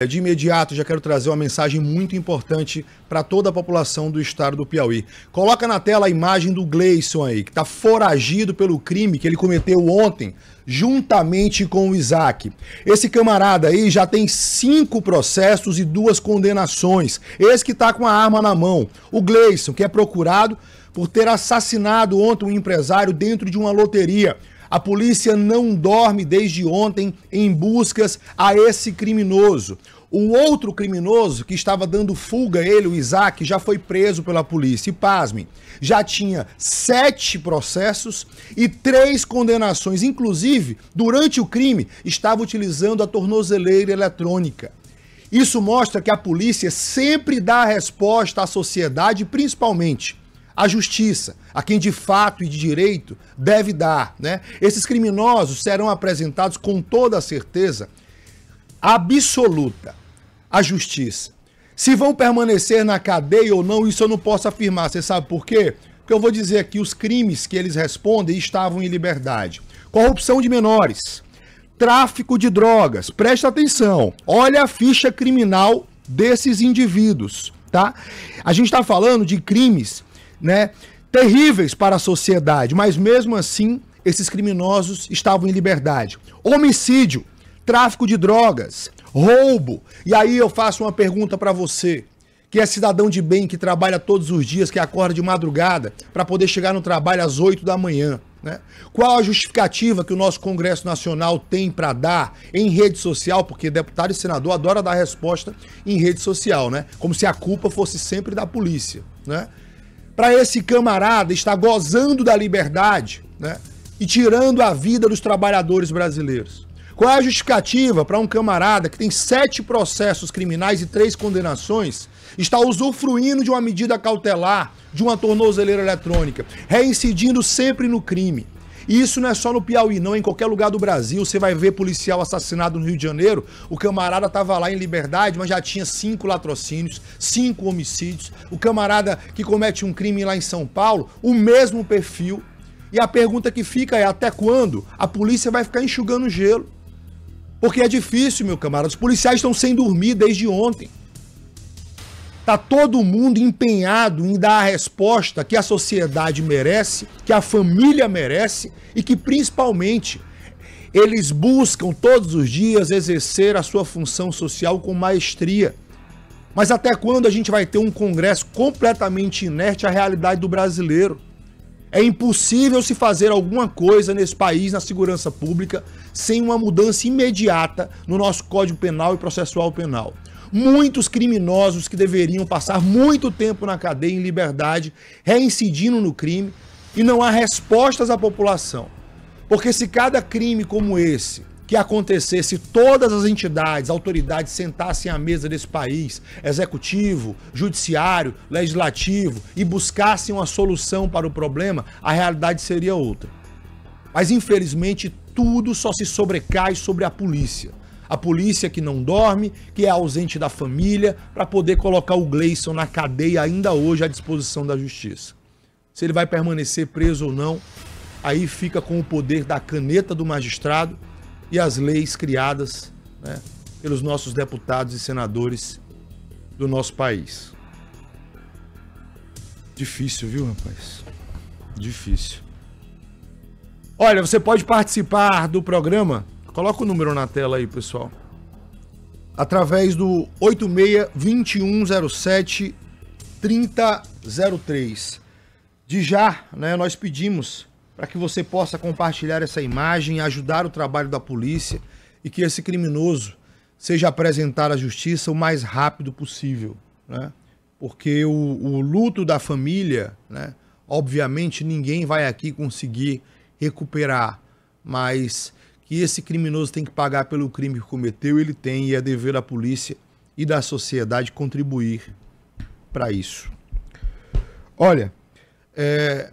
É, de imediato, já quero trazer uma mensagem muito importante para toda a população do estado do Piauí. Coloca na tela a imagem do Gleison aí, que está foragido pelo crime que ele cometeu ontem, juntamente com o Isaac. Esse camarada aí já tem cinco processos e duas condenações. Esse que está com a arma na mão. O Gleison, que é procurado por ter assassinado ontem um empresário dentro de uma loteria. A polícia não dorme desde ontem em buscas a esse criminoso. O outro criminoso que estava dando fuga, ele, o Isaac, já foi preso pela polícia. E pasme, já tinha sete processos e três condenações. Inclusive, durante o crime, estava utilizando a tornozeleira eletrônica. Isso mostra que a polícia sempre dá a resposta à sociedade, principalmente a justiça, a quem de fato e de direito deve dar. Né? Esses criminosos serão apresentados com toda a certeza absoluta à justiça. Se vão permanecer na cadeia ou não, isso eu não posso afirmar. Você sabe por quê? Porque eu vou dizer aqui os crimes que eles respondem estavam em liberdade. Corrupção de menores, tráfico de drogas. Presta atenção. Olha a ficha criminal desses indivíduos, tá? A gente está falando de crimes né, terríveis para a sociedade, mas mesmo assim esses criminosos estavam em liberdade. Homicídio, tráfico de drogas, roubo. E aí eu faço uma pergunta para você, que é cidadão de bem, que trabalha todos os dias, que acorda de madrugada para poder chegar no trabalho às 8 da manhã. Né? Qual a justificativa que o nosso Congresso Nacional tem para dar em rede social? Porque deputado e senador adora dar resposta em rede social, né? Como se a culpa fosse sempre da polícia, né? para esse camarada estar gozando da liberdade né, e tirando a vida dos trabalhadores brasileiros? Qual é a justificativa para um camarada que tem sete processos criminais e três condenações estar usufruindo de uma medida cautelar, de uma tornozeleira eletrônica, reincidindo sempre no crime? E isso não é só no Piauí, não. Em qualquer lugar do Brasil, você vai ver policial assassinado no Rio de Janeiro. O camarada estava lá em liberdade, mas já tinha cinco latrocínios, cinco homicídios. O camarada que comete um crime lá em São Paulo, o mesmo perfil. E a pergunta que fica é: até quando a polícia vai ficar enxugando gelo? Porque é difícil, meu camarada. Os policiais estão sem dormir desde ontem. Tá todo mundo empenhado em dar a resposta que a sociedade merece, que a família merece e que principalmente eles buscam todos os dias exercer a sua função social com maestria. Mas até quando a gente vai ter um Congresso completamente inerte à realidade do brasileiro? É impossível se fazer alguma coisa nesse país, na segurança pública, sem uma mudança imediata no nosso Código Penal e Processual Penal muitos criminosos que deveriam passar muito tempo na cadeia em liberdade, reincidindo no crime, e não há respostas à população. Porque se cada crime como esse que acontecesse, todas as entidades, autoridades sentassem à mesa desse país, executivo, judiciário, legislativo, e buscassem uma solução para o problema, a realidade seria outra. Mas infelizmente tudo só se sobrecai sobre a polícia a polícia que não dorme, que é ausente da família, para poder colocar o Gleison na cadeia ainda hoje à disposição da justiça. Se ele vai permanecer preso ou não, aí fica com o poder da caneta do magistrado e as leis criadas né, pelos nossos deputados e senadores do nosso país. Difícil, viu, rapaz? Difícil. Olha, você pode participar do programa Coloca o número na tela aí, pessoal. Através do 86-2107-3003. De já, né, nós pedimos para que você possa compartilhar essa imagem, ajudar o trabalho da polícia e que esse criminoso seja apresentado à justiça o mais rápido possível, né? Porque o, o luto da família, né? Obviamente ninguém vai aqui conseguir recuperar, mas que esse criminoso tem que pagar pelo crime que cometeu, ele tem e é dever da polícia e da sociedade contribuir para isso. Olha, é,